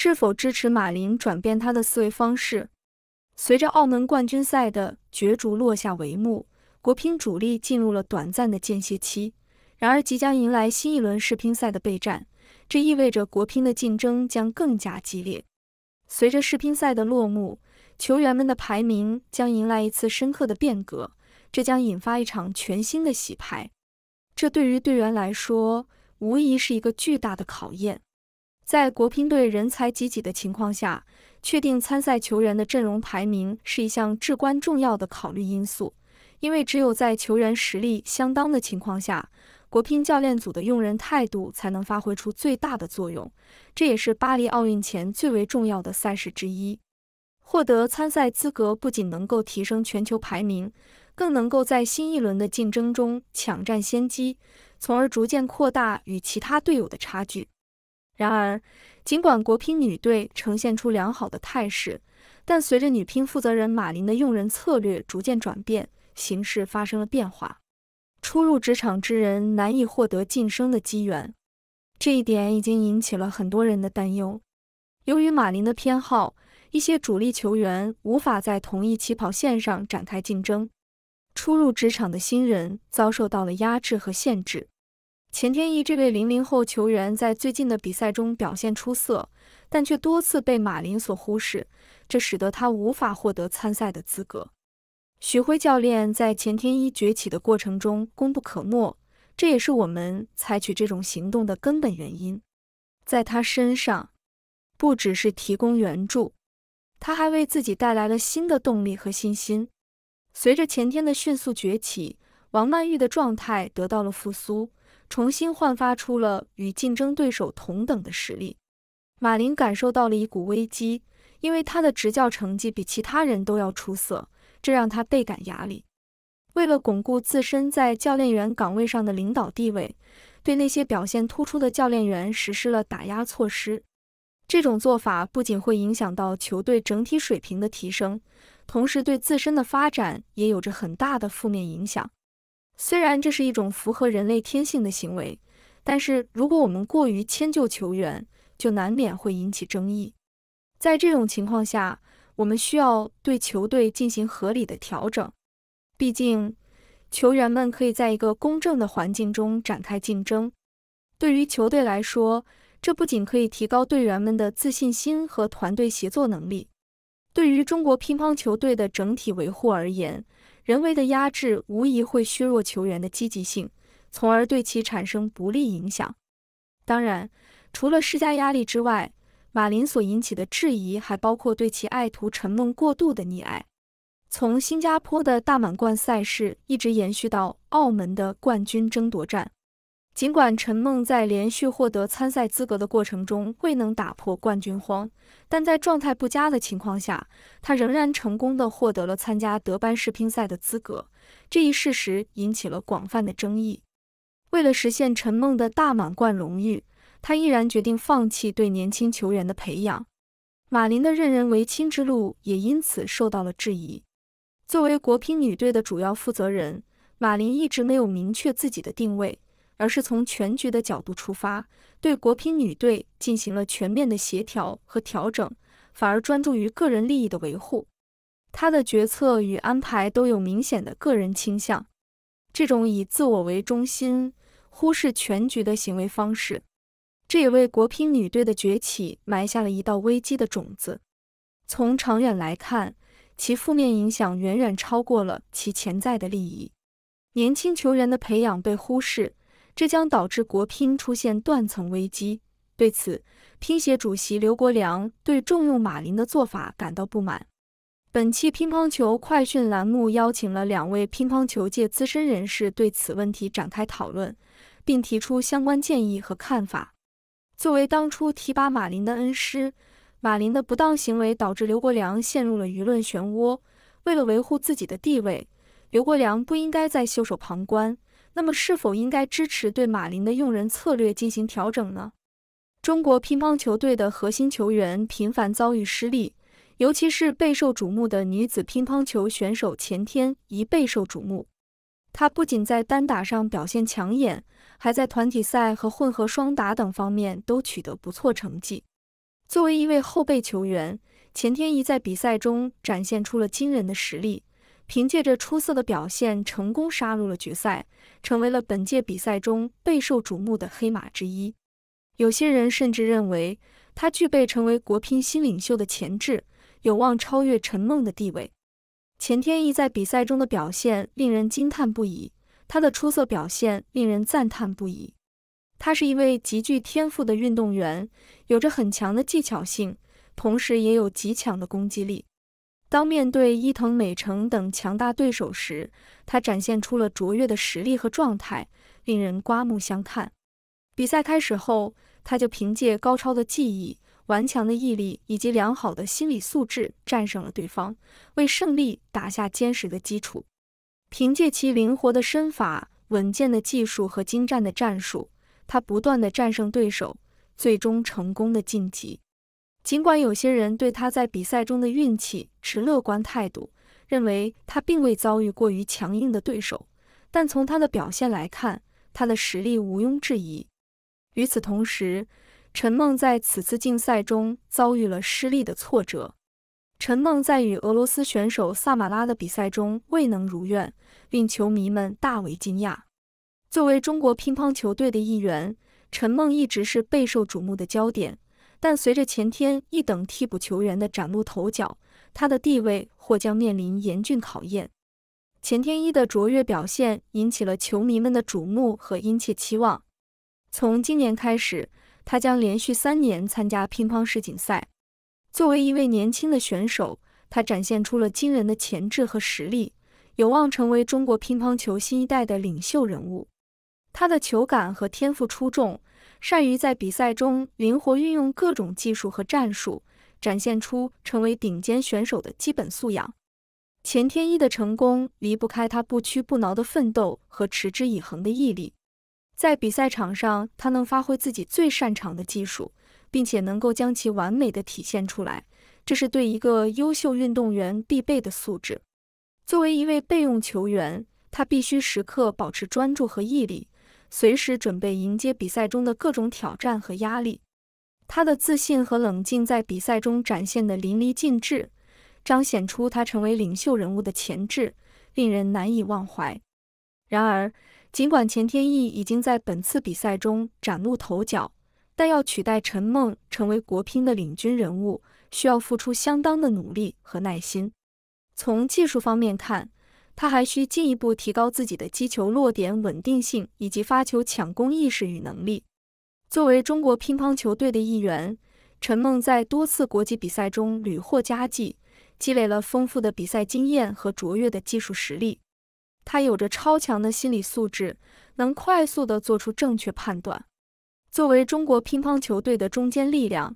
是否支持马林转变他的思维方式？随着澳门冠军赛的角逐落下帷幕，国乒主力进入了短暂的间歇期。然而，即将迎来新一轮世乒赛的备战，这意味着国乒的竞争将更加激烈。随着世乒赛的落幕，球员们的排名将迎来一次深刻的变革，这将引发一场全新的洗牌。这对于队员来说，无疑是一个巨大的考验。在国乒队人才济济的情况下，确定参赛球员的阵容排名是一项至关重要的考虑因素。因为只有在球员实力相当的情况下，国乒教练组的用人态度才能发挥出最大的作用。这也是巴黎奥运前最为重要的赛事之一。获得参赛资格不仅能够提升全球排名，更能够在新一轮的竞争中抢占先机，从而逐渐扩大与其他队友的差距。然而，尽管国乒女队呈现出良好的态势，但随着女乒负责人马琳的用人策略逐渐转变，形势发生了变化。初入职场之人难以获得晋升的机缘，这一点已经引起了很多人的担忧。由于马琳的偏好，一些主力球员无法在同一起跑线上展开竞争，初入职场的新人遭受到了压制和限制。钱天一这位零零后球员在最近的比赛中表现出色，但却多次被马林所忽视，这使得他无法获得参赛的资格。徐辉教练在钱天一崛起的过程中功不可没，这也是我们采取这种行动的根本原因。在他身上，不只是提供援助，他还为自己带来了新的动力和信心。随着钱天的迅速崛起，王曼玉的状态得到了复苏。重新焕发出了与竞争对手同等的实力，马林感受到了一股危机，因为他的执教成绩比其他人都要出色，这让他倍感压力。为了巩固自身在教练员岗位上的领导地位，对那些表现突出的教练员实施了打压措施。这种做法不仅会影响到球队整体水平的提升，同时对自身的发展也有着很大的负面影响。虽然这是一种符合人类天性的行为，但是如果我们过于迁就球员，就难免会引起争议。在这种情况下，我们需要对球队进行合理的调整。毕竟，球员们可以在一个公正的环境中展开竞争。对于球队来说，这不仅可以提高队员们的自信心和团队协作能力，对于中国乒乓球队的整体维护而言。人为的压制无疑会削弱球员的积极性，从而对其产生不利影响。当然，除了施加压力之外，马林所引起的质疑还包括对其爱徒陈梦过度的溺爱。从新加坡的大满贯赛事一直延续到澳门的冠军争夺战。尽管陈梦在连续获得参赛资格的过程中未能打破冠军荒，但在状态不佳的情况下，她仍然成功地获得了参加德班世乒赛的资格。这一事实引起了广泛的争议。为了实现陈梦的大满贯荣誉，她毅然决定放弃对年轻球员的培养，马琳的任人唯亲之路也因此受到了质疑。作为国乒女队的主要负责人，马琳一直没有明确自己的定位。而是从全局的角度出发，对国乒女队进行了全面的协调和调整，反而专注于个人利益的维护。他的决策与安排都有明显的个人倾向，这种以自我为中心、忽视全局的行为方式，这也为国乒女队的崛起埋下了一道危机的种子。从长远来看，其负面影响远远超过了其潜在的利益。年轻球员的培养被忽视。这将导致国乒出现断层危机。对此，乒协主席刘国梁对重用马林的做法感到不满。本期乒乓球快讯栏目邀请了两位乒乓球界资深人士对此问题展开讨论，并提出相关建议和看法。作为当初提拔马林的恩师，马林的不当行为导致刘国梁陷入了舆论漩涡。为了维护自己的地位，刘国梁不应该再袖手旁观。那么，是否应该支持对马林的用人策略进行调整呢？中国乒乓球队的核心球员频繁遭遇失利，尤其是备受瞩目的女子乒乓球选手钱天一备受瞩目。她不仅在单打上表现抢眼，还在团体赛和混合双打等方面都取得不错成绩。作为一位后备球员，钱天一在比赛中展现出了惊人的实力。凭借着出色的表现，成功杀入了决赛，成为了本届比赛中备受瞩目的黑马之一。有些人甚至认为他具备成为国乒新领袖的潜质，有望超越陈梦的地位。钱天一在比赛中的表现令人惊叹不已，他的出色表现令人赞叹不已。他是一位极具天赋的运动员，有着很强的技巧性，同时也有极强的攻击力。当面对伊藤美诚等强大对手时，他展现出了卓越的实力和状态，令人刮目相看。比赛开始后，他就凭借高超的技艺、顽强的毅力以及良好的心理素质，战胜了对方，为胜利打下坚实的基础。凭借其灵活的身法、稳健的技术和精湛的战术，他不断地战胜对手，最终成功的晋级。尽管有些人对他在比赛中的运气持乐观态度，认为他并未遭遇过于强硬的对手，但从他的表现来看，他的实力毋庸置疑。与此同时，陈梦在此次竞赛中遭遇了失利的挫折。陈梦在与俄罗斯选手萨马拉的比赛中未能如愿，令球迷们大为惊讶。作为中国乒乓球队的一员，陈梦一直是备受瞩目的焦点。但随着钱天一等替补球员的崭露头角，他的地位或将面临严峻考验。钱天一的卓越表现引起了球迷们的瞩目和殷切期望。从今年开始，他将连续三年参加乒乓世锦赛。作为一位年轻的选手，他展现出了惊人的潜质和实力，有望成为中国乒乓球新一代的领袖人物。他的球感和天赋出众。善于在比赛中灵活运用各种技术和战术，展现出成为顶尖选手的基本素养。钱天一的成功离不开他不屈不挠的奋斗和持之以恒的毅力。在比赛场上，他能发挥自己最擅长的技术，并且能够将其完美的体现出来，这是对一个优秀运动员必备的素质。作为一位备用球员，他必须时刻保持专注和毅力。随时准备迎接比赛中的各种挑战和压力，他的自信和冷静在比赛中展现得淋漓尽致，彰显出他成为领袖人物的潜质，令人难以忘怀。然而，尽管钱天意已经在本次比赛中崭露头角，但要取代陈梦成为国乒的领军人物，需要付出相当的努力和耐心。从技术方面看，他还需进一步提高自己的击球落点稳定性以及发球抢攻意识与能力。作为中国乒乓球队的一员，陈梦在多次国际比赛中屡获佳绩，积累了丰富的比赛经验和卓越的技术实力。她有着超强的心理素质，能快速地做出正确判断。作为中国乒乓球队的中坚力量。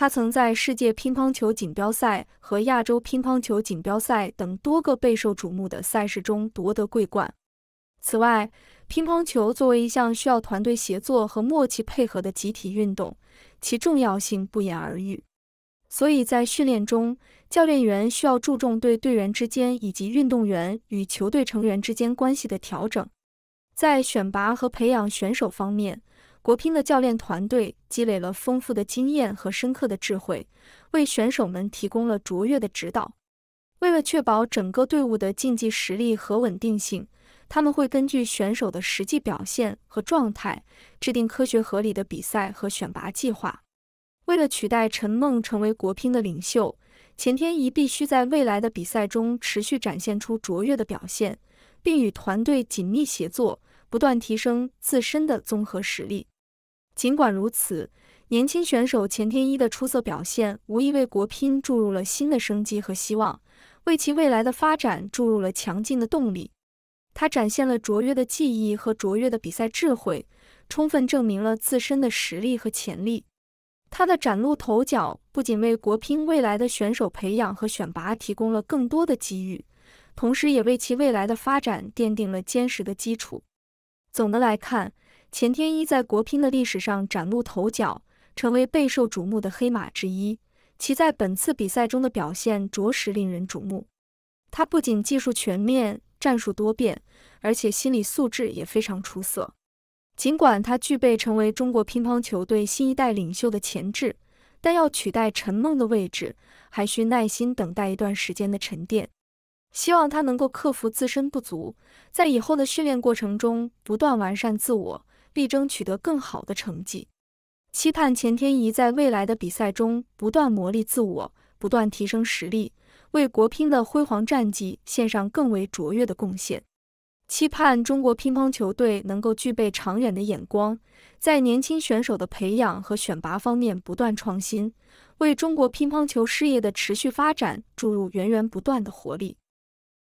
他曾在世界乒乓球锦标赛和亚洲乒乓球锦标赛等多个备受瞩目的赛事中夺得桂冠。此外，乒乓球作为一项需要团队协作和默契配合的集体运动，其重要性不言而喻。所以在训练中，教练员需要注重对队员之间以及运动员与球队成员之间关系的调整。在选拔和培养选手方面，国乒的教练团队积累了丰富的经验和深刻的智慧，为选手们提供了卓越的指导。为了确保整个队伍的竞技实力和稳定性，他们会根据选手的实际表现和状态，制定科学合理的比赛和选拔计划。为了取代陈梦成为国乒的领袖，钱天一必须在未来的比赛中持续展现出卓越的表现，并与团队紧密协作，不断提升自身的综合实力。尽管如此，年轻选手钱天一的出色表现无疑为国乒注入了新的生机和希望，为其未来的发展注入了强劲的动力。他展现了卓越的技艺和卓越的比赛智慧，充分证明了自身的实力和潜力。他的崭露头角不仅为国乒未来的选手培养和选拔提供了更多的机遇，同时也为其未来的发展奠定了坚实的基础。总的来看，钱天一在国乒的历史上崭露头角，成为备受瞩目的黑马之一。其在本次比赛中的表现着实令人瞩目。他不仅技术全面、战术多变，而且心理素质也非常出色。尽管他具备成为中国乒乓球队新一代领袖的潜质，但要取代陈梦的位置，还需耐心等待一段时间的沉淀。希望他能够克服自身不足，在以后的训练过程中不断完善自我。力争取得更好的成绩，期盼钱天一在未来的比赛中不断磨砺自我，不断提升实力，为国乒的辉煌战绩献上更为卓越的贡献。期盼中国乒乓球队能够具备长远的眼光，在年轻选手的培养和选拔方面不断创新，为中国乒乓球事业的持续发展注入源源不断的活力。